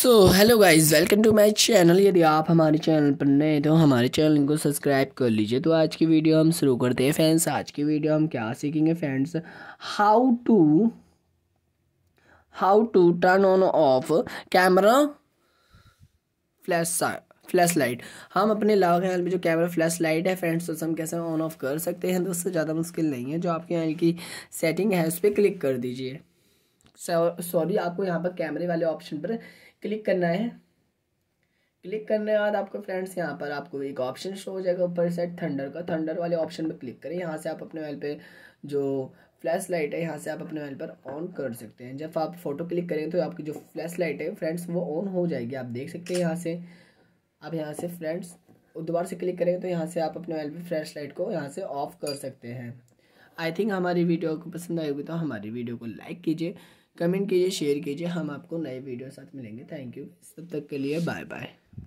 so hello guys welcome to my channel यदि आप हमारे चैनल पर नए तो हमारे चैनल को सब्सक्राइब कर लीजिए तो आज की वीडियो हम शुरू करते हैं फ्रेंड्स आज की वीडियो हम क्या सीखेंगे friends how to how to turn on off camera flash flash light हम अपने लाव ख्याल में जो कैमरा फ्लैश लाइट है फ्रेंड्स तो हम कैसे ऑन ऑफ कर सकते हैं तो उससे ज़्यादा मुश्किल नहीं है जो आपके यहाँ की सेटिंग है उस पर क्लिक कर दीजिए सॉरी आपको यहाँ पर कैमरे वाले ऑप्शन पर क्लिक करना है क्लिक करने के बाद आपको फ्रेंड्स यहाँ पर आपको एक ऑप्शन शो हो जाएगा ऊपर साइड थंडर का थंडर वाले ऑप्शन पर क्लिक करें यहाँ से आप अपने मोबाइल पे जो फ्लैश लाइट है यहाँ से आप अपने मोबाइल पर ऑन कर सकते हैं जब आप फोटो क्लिक करेंगे तो आपकी जो फ्लैश लाइट है फ्रेंड्स वो ऑन हो जाएगी आप देख सकते हैं यहाँ से आप यहाँ से फ्रेंड्स दोबारा से क्लिक करेंगे तो यहाँ से आप अपने मोबाइल पर फ्लैश लाइट को यहाँ से ऑफ कर सकते हैं आई थिंक हमारी वीडियो को पसंद आएगी तो हमारी वीडियो को लाइक कीजिए कमेंट कीजिए शेयर कीजिए हम आपको नए वीडियो साथ मिलेंगे थैंक यू तब तक के लिए बाय बाय